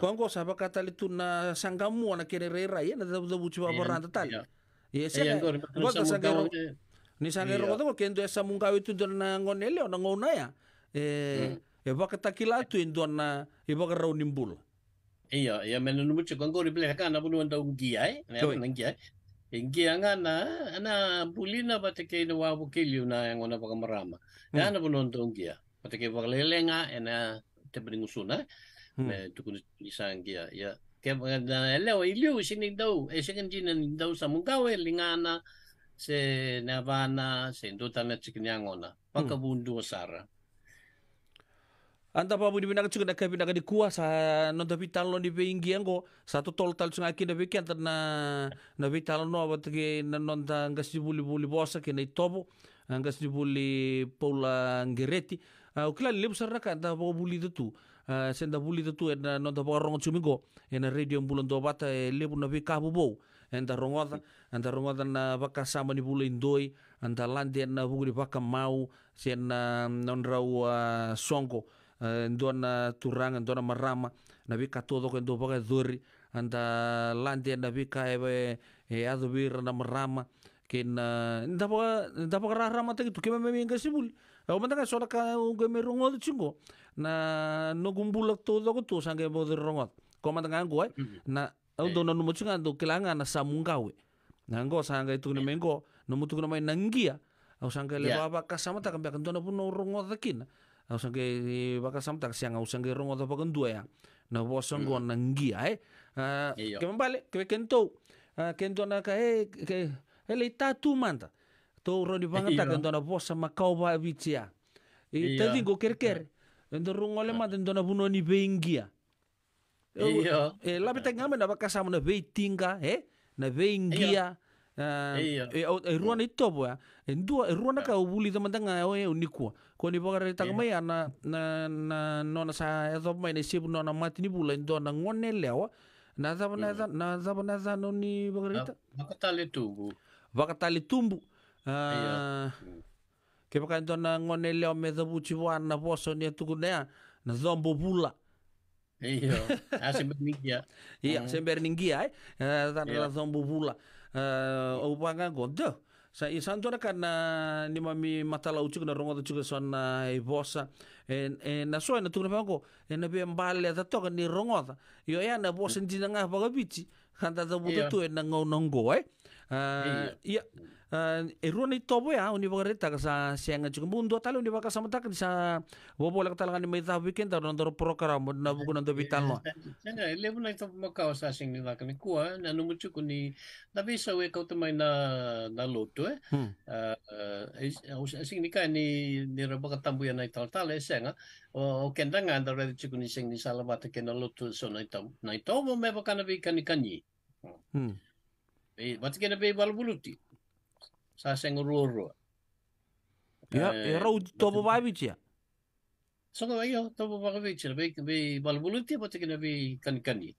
kongo sapa kata le tuna sangamu na kere rera ya na tabu tabu chiba boranta tali ya saya ngono sanga Ni sanero iya. yeah. kien kendo esa mungawi tu na ngonele ona ngona ya. Eh hmm. eba kata kila tu na eba garau nimbul. Iya, iya mena numu chukon kori riple haka na bunu wanda ungi ai Na ai Ingia ya, eh, anga na ana bate kei na wabu yang ona baka pakamarama. Na ya, hmm. ana bunu wanda kei baka lele nga ena tebringusuna. Hmm. Me tukun ya. Kaya na leo iliu sinig daw, eh sinig daw sa mungawi lingana se Nirvana, se Induta Mexican Ngona, paka hmm. bundu sara. Anta pa budi binaka cukup dakai binaka di kua sa non tapi talon di ango sa satu tol tal sungai kini tapi kian na nabi talon no abad ke non ta ngas di buli bosa kini tobo angkas dibuli pola gereti ukila lep sarna kan ta pa buli itu tu senda buli itu tu ena non ta pa orang cumi go ena radio bulan dua bata e na nabi kabu bau enda rongoda enda rongoda na baka sama ni bula indoi enda landi na bugri baka mau sen nonra songko, ah, songo ndona ah, turanga ndona marama na vika todo ko ndo baka duri anda landi na vika ebe e adubir na marama ken nda baka nda baka rama tagi tu kema memi ngasi buli o manda ka sora ka u kemi chingo na no gumbulak todo ko to sange bodir rongoda komanda ngangu ai na au dona eh. nanu mochunga do kelangan na samungawe nango sanga itu ne eh. mengo no mutu no mai nangia au sanga le baba kambia kantu pun puno rongo dakin au sanga baka sam siang au sanga rongo da pakan dua ya na bosong go mm. nangia eh ah, ke mbale ke kento ah, kento na ka <laughs> e ke ele tatu manta to roni banga ta kantu na bosa makau ba bitia e tadi go kerker Endo rungole ma dendona puno ni beingia. yeah. e, lapetangabe na vakasa na vei veitinga e na veingia erua na itovoa endua erua na kauvulitha matanga yao e unikua koni vokaretaga mai ana na na nona sa ethova mai na isivu nona mati ni vula endua na ngone lewa na thava na thano na thava na thano ni vokareta vakatale tumbu vakatale tumbu ke vakaendua na ngone lewa methavuchi voana na voso ni atukunea na thombo vula Iya, ah, sempre ya. Iya, hmm. sempre ningia, ya. eh. Tanazon iya. bubula. Eh, Upanga gondo. Sa isan tora kana ni mami matala uchuka na rongo na sona e eh, bosa. E e na soa na aku pango. E eh, na be mbale ta toka ni rongo ta. Yo ya na bosa hmm. ndina baga biti, Kanta ta iya. bututu e na ngau nonggo eh iya uh, e rua tobo ya uni baka reta kasa sianga chika mundo tali uni baka sama taka disa bobo laka tala kani maita weekend tau nontor prokara mo na buku nontor vital no sanga <laughs> e lebu nai topo makao sa sing ni laka ni kua na numu chuku ni na visa we kau tamai na na loto eh, hmm. eh, eh, eh sing ni kai ni ni tambu ya nai tala tala e sanga o kendanga anda reta chuku ni sing ni salabata kena loto so nai tobo me baka na vika ni kanyi hmm. Be, watakina be balabuluti. Sa seng ruorua. Ya, e rau topo babitia. Soko vai yo topo babitia. Be, be balabuluti watakina be kanikani.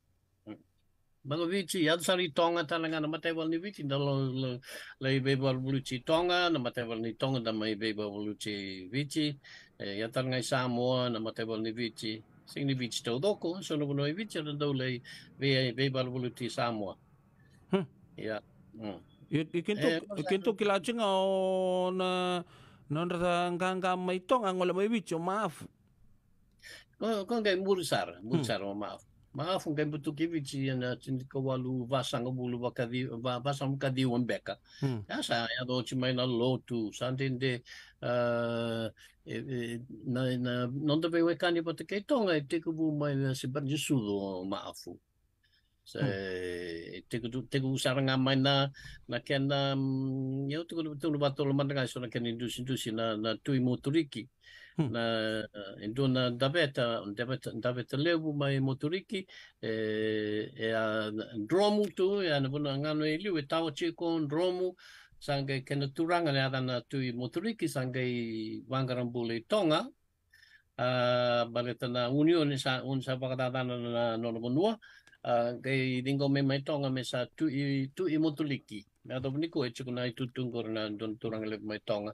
Mga vici, yad sari tonga talaga na matewal ni vici, dalo la ibebal buluci tonga, na matewal ni tonga na may ibebal buluci vici, eh, yad talaga Samoa na matewal ni vici, sing ni vici tau doko, so na buno vici, na daw la ibebal buluci Samoa. Ya, Mm. Ikinto eh, ikinto kilaching o na nanrangkangka maitong ang wala may bicho maaf. Kon kay mursar, hmm. mursar o maaf. Maaf kay butukivich yan tindikawalu vasang bulu bakadi vasang kadi umbeka. Asa hmm. ya do chimay na lotu santinde na e, e, na non dove wekani botekay tonga e tikubu may sibar jisudo maafu. So, hmm. te ku te ku saranga mai na na kena um, eu te ku te ku batu so na ken indus indus na na tui motoriki hmm. na indu na daveta daveta daveta lebu, mai motoriki e e a dromu tu e ana bona ngano e liu e tau che ko dromu sangai na turanga na ana tui motoriki sangai wangarambule tonga a uh, baleta na union sa un sa pakadana na no no uh, kei ringo me mai tonga me sa tu i tu i motuliki me ato ni ko e chiku nai tutung ko na don turang le mai tonga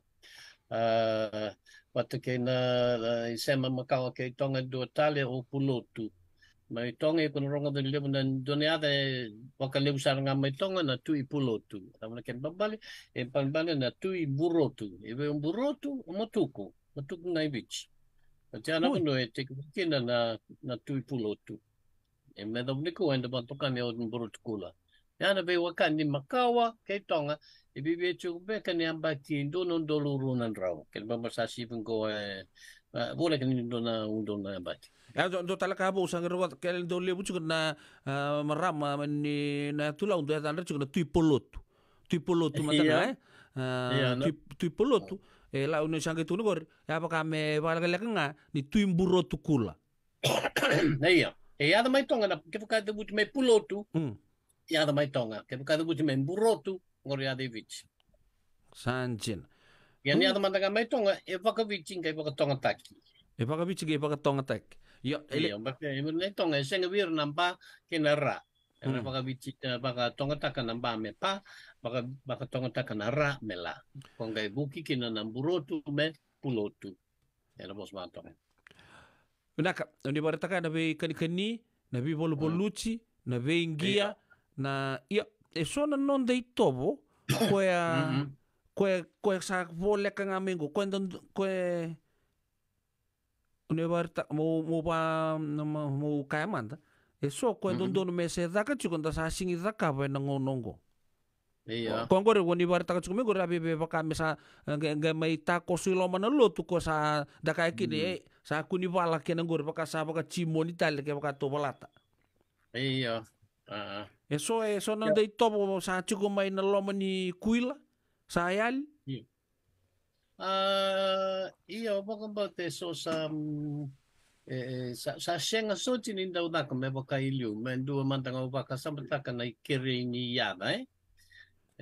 uh, ah, wata ke na uh, i sema makawa tonga dua tale o pulotu mai tonga i e kono ronga dan lebu doni ada e waka lebu saranga mai tonga na tu i pulotu tamana ke babali e panbale na tu i burotu e be burotu o motuku motuku ngai bichi Tiana oh. no e kina na, na tui pulotu. Imedobniku en bantu kami ya, orang burut kula. Yana be waka ni makawa ke tonga be chukbe ni yang bati ndo non dolurunan raw. Kel eh, ba masasi ko eh wala ni ndo na undo na bati. Ya do tala talaka bo sang rawat kel do lebu cuk na eh, marama ni na tulang do tan cuk na tuipolot. Tuipolot tui, eh. Tuipolot. Eh la uno sang itu ngor. Ya apa me wala kelakanga ni tuimburo tukula. <coughs> Iya. E ada mai tonga na ke fukai te buti me pulotu. Mm. E ada mai tonga ke fukai te buti me burotu ngori ade vich. Sanjin. Ia ni hmm. ada mantanga mai tonga e waka vichin ke waka tonga taki. E waka vichin ke waka tonga taki. Ia le. Ia mbaka e tonga e senga vir nampa ke na ra. E mm. waka e waka tonga taka nampa me pa waka waka tonga taka na ra me la. Konga e buki ke na namburotu me pulotu. E na bos tonga. naka ni barataka na bei kanikani na bei boluboluci mm. na bei na ia e sona non dei tobo <coughs> koea mm -hmm. sa voleka nga mengo koe don koe ne barta mo mo pa mo kaya manda e so koya mm-hmm. don don me se daka chukonda sa singi daka ba na ngonongo Iya. Kongkor woni takat takatsukume gore abi be paka mesa ngge mai tako suilo manalo tuko sa daka eki de sa kuni bala kena gore paka sa paka cimoni tal ke paka to balata. Iya. Uh. Ah. Eso eh, eso eh, ya. non dei topo sa chiku mai na mani kuila sa ayal. Iya. Uh, iya, paka bate so sa mm, eh, eh, sa sa shenga so tinin dau daka me paka iliu men dua mantanga paka sa mataka na kering iya, eh. e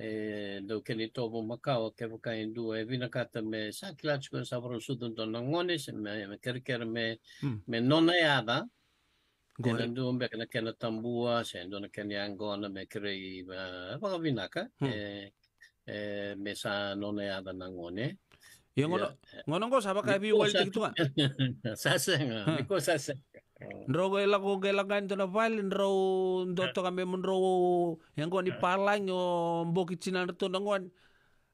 eh, do ke ni tōpō Makau ke wakai ndu e vina kata me sa kilachiko sa waro sudun to nangone se me, me kerikere me, hmm. me nona e ada Gore. Tēnā ndu mbe kena kena tambua se ndu na kena angona me kere i eh, waka vinaka mm. e, e, me sa nona e ada nangone Ia ngono, eh, ngono ko <laughs> sa wakai biu wali tikitua Sasenga, miko hmm. sasenga Ndrogo go ela go gela kan to na vale ndro ndoto kambe kame ndro yang go ni eh. palang yo mboki cinan to nangon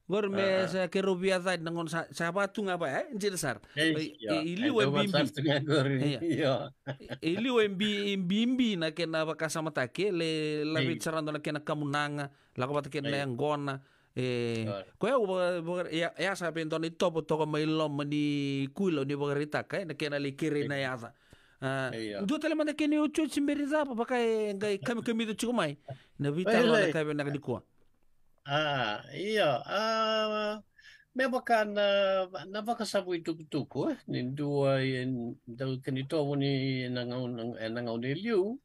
gor me sa iya. ke rubia sa nangon sa patung ngapa ya encir eh, sar ili we bimbi ili we bimbi bimbi na ke na sama ta ke le la iya. bicara na ke na kamunanga la ko ta ke na yang ya gona Eh, iya. ko ya, ya, ya, sampai nonton itu, toko mailom, ni kuilo, ni bagarita, kayak, eh, nak kena likirin, ya, Ah, jotale manda kene yo chochi mbere zapa baka ngai kami kami to chukumai na vita la kabe na dikua ah iya ah na na baka sabu tuku eh. ni dua en dau kani to woni na ngau na ngau liu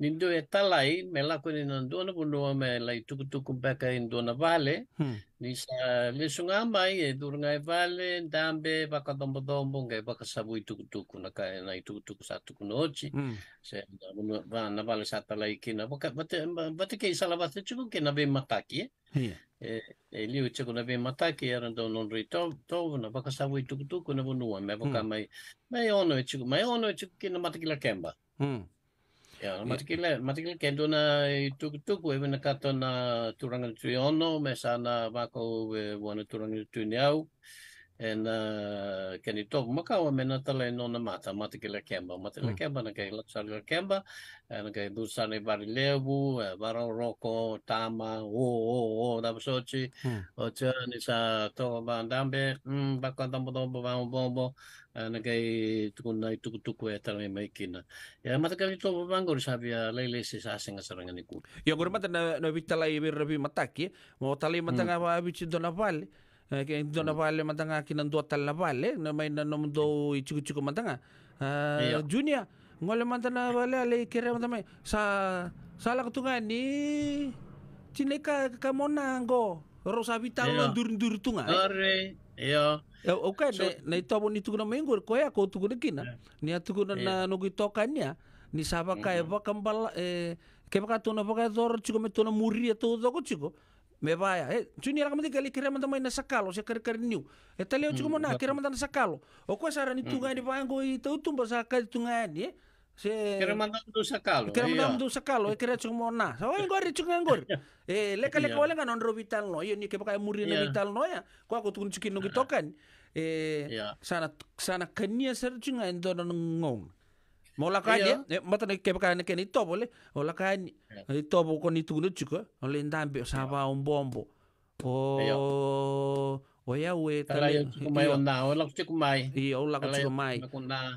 Nindu e talai me lako ni nandona puno me lai tuku tuku beka in e dona vale. Hmm. Ni sa le sunga mai e durunga e vale dambe baka dombo dombo nge baka sabu i tuku tuku na ka na i tuku tuku sa tuku nochi. Hmm. Se na vana vale sa talai kina baka bate bate ke sala bate chuku ke na be mataki. Yeah. E e liu chuku na be mataki era ndo non ri to to na baka sabu i tuku tuku na bunua e, me baka hmm. mai mai ono chuku mai ono e chuku mataki la kemba. Hmm. matikile, matikile kendo na tuku tuku e wina kato na turanga ni tui ono, me sana wako e wana turanga ni tui niau. En uh, keni tōku makau e mena tala e nona mata, matikile kemba. Matikile mm. kemba na kei latsari la kemba, e na kei busane vari lewu, e varo roko, tama, o, o, o, dapa sochi. Mm. O tia ni sa tōku vandambe, mm, bako andambo dombo, vamo bombo. bombo. na anagay itu tukutuku etar may kina. Ya matakam ito mangor sabi ya lailay si sasing asarangan ni kuda. Yang kurmat na nabitalay birabi mataki, mo talay matanga hmm. abit si Donapal. Kaya Donapal hmm. matanga kinandua tal na pale, na may nanom do ichikuchiku matanga. Uh, Junior, ngole a bale kere mata mai, sa salak kutunga ni Cineka kamonang go. Rosabi talo yeah. dur-dur tunga. Are. iyo ni so, naitobo nituguna mwinguri koya kutugunikina yeah. niatuguna yeah. na nugitokania nisabaka mm -hmm. eva kambala eh, kebaka tuna baka doro chigo me tuna muria to doko chigo me vaya e eh, chuni ni kamati kali kira manda mai na sakalo se kari kari niu e taleo chigo mm, na kira manda na sakalo o ko sara ni mm. tuga ni vango i tau tumba sa kali tunga ni eh Se... Keramantandu sakalo. Keramantandu iya. sakal, e kira chungmona. So en gori chungan gori. E leka leka wala kan onro vital no. Yo ni ke pakai muri na iya. vital no ya. Kau aku tunggu chukin no gitokan. Eh, iya. sana sana kenya ser chunga en dono ngong. Mola kan iya. ya, eh, mata nak ke pakai nak ni boleh. Ola kan ni aku bo kon itu no chuka. Ole ndambe sapa un bombo. Oh. Oya oh we tala. Kalayo chukumai o ola chukumai. Iya, ola chukumai. Kalayo chukumai.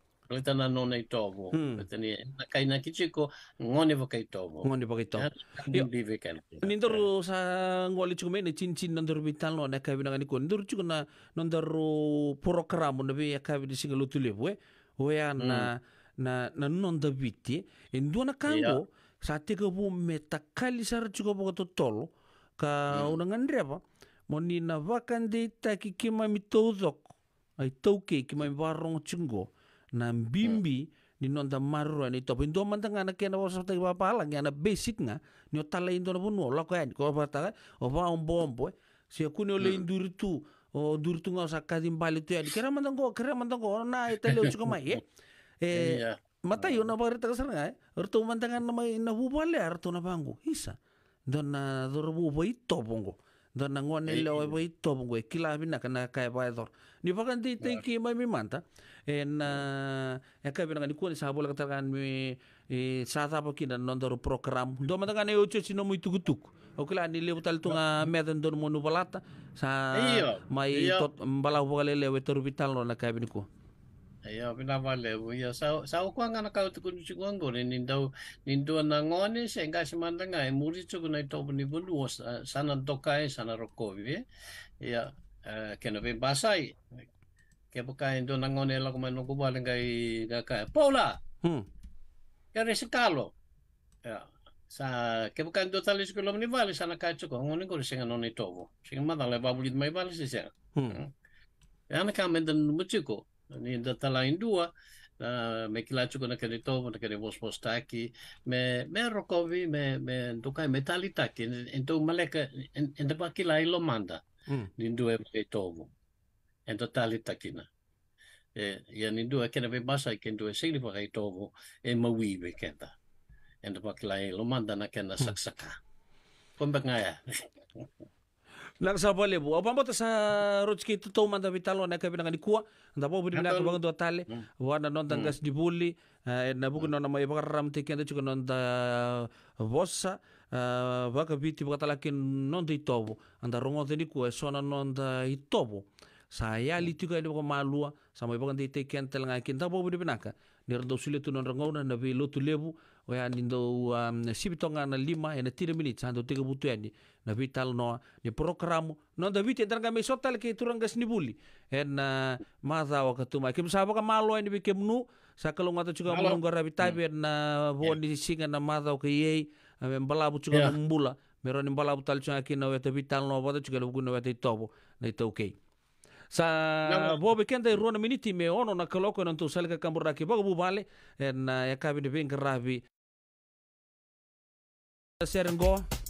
Kale tana nona i tōvo. Hmm. Tani, eh, na kai na kichiko, ngone wa kai tōvo. Ngone wa kai tōvo. Ya, ya. sa ngwali chuko mene, chin chin nandoru bital no, na kai bina ngani kua. Nindoru na nandoru porokramo na be ya kai bina singa lutu lebu, eh? na, hmm. na, na, na nonda biti. Indua eh. na kango, ya. sa tega bu metakali sara chuko po tolo, ka hmm. unangan mo moni na wakande ta kikima zoko, Ai tauke kima mi warong chungo na bimbi ni non da marro ni top indo man tanga na kena wasa ta ba pala ni ana basic nga ni tala indo na bunu lo ko ko ba ta o ba un bombo eh. si o le indur mm. tu o dur tu nga saka din bali tu ya kera man tango kera man tango na itale chuka mai eh. <laughs> eh mata yo na barita kasar eh. nga eh orto man tanga na mai na bale arto na bangu isa dona dorbu boi topongo dona ngone le oi boi e kila bina kana kai ba dor ni kan te te ki mai mi manta na yakabena ngani kuani sahabola katakan mi eh, sata po kina nondoro program do matakan e ocho sino muy Oke okla ni lebu tal tunga ah, medan monu balata sa mai tot balau bogale lewe torubital no nakabeni ko Ia pina vale bu ya sa sa ko anga na ka tu kunu chiku ango ni nindo nindo na ngone se nga eh, se mandanga e eh, muri chiku na to ni bulu sana dokai sana rokovi ia kena be basai Kia pakai itu nangone la kuma nunggu balen kai kai pola Hmm. Kia resi kalo. Ya. Sa kia pakai itu tali sekolah ni vale sana kai cukup ngone kore singa noni tovo. Singa mata le babulit mai vale si singa. Hmm. Ya kamen dan numbu cukup. Ni data lain dua. Uh, me kila chuko na kere tovo na kere vos vos taki me me rokovi me me dukai me tali taki ento maleka ento pakila ilo manda mm. nindu e tovo en takina. E ia ni dua kena be basa kendo e sini pakai togo e mawi be kenta. En to pakai e lo manda na kena hmm. saksaka. Kombek ngaya. Nak sa boleh bu. Apa mbota sa rutski itu tau manda vitalo na kabina ngani kuwa. Nda bo budi na kabang dua tali. Hmm. Wana non hmm. di buli, e, Na buku non nama ipa karam tiken da juga non da vossa. E, baka biti baka talakin non tovo. itobo. Anda rongo di kuwa. Sona non da itobo saya ya. litika ele ko malua ah. sama ipa kanti te kian tel ngai kinta bo budi penaka ni rado sule tu non rangau na nabi tu lebu o ya um, sibi tonga na lima ena tira minit sando tiga butu ani nabi tal noa ah, ni program no da vite mei me tal ke turanga na ma maza wa tuma kim sabo ka malo ni bikem nu sakalo ngata chuka mulunga rabi tabi hmm. na bo ni ya. singa na maza ke yei balabu chuka mbula ya. Meroni bu tal chunga kina weta vital no wata chuka lugu weta itobo na nah, itokei. Okay. sa bobe rua na e miniti me ono na kaloko e na tu salka kambura ki bagu bale e na ya kabin bing rabi serengo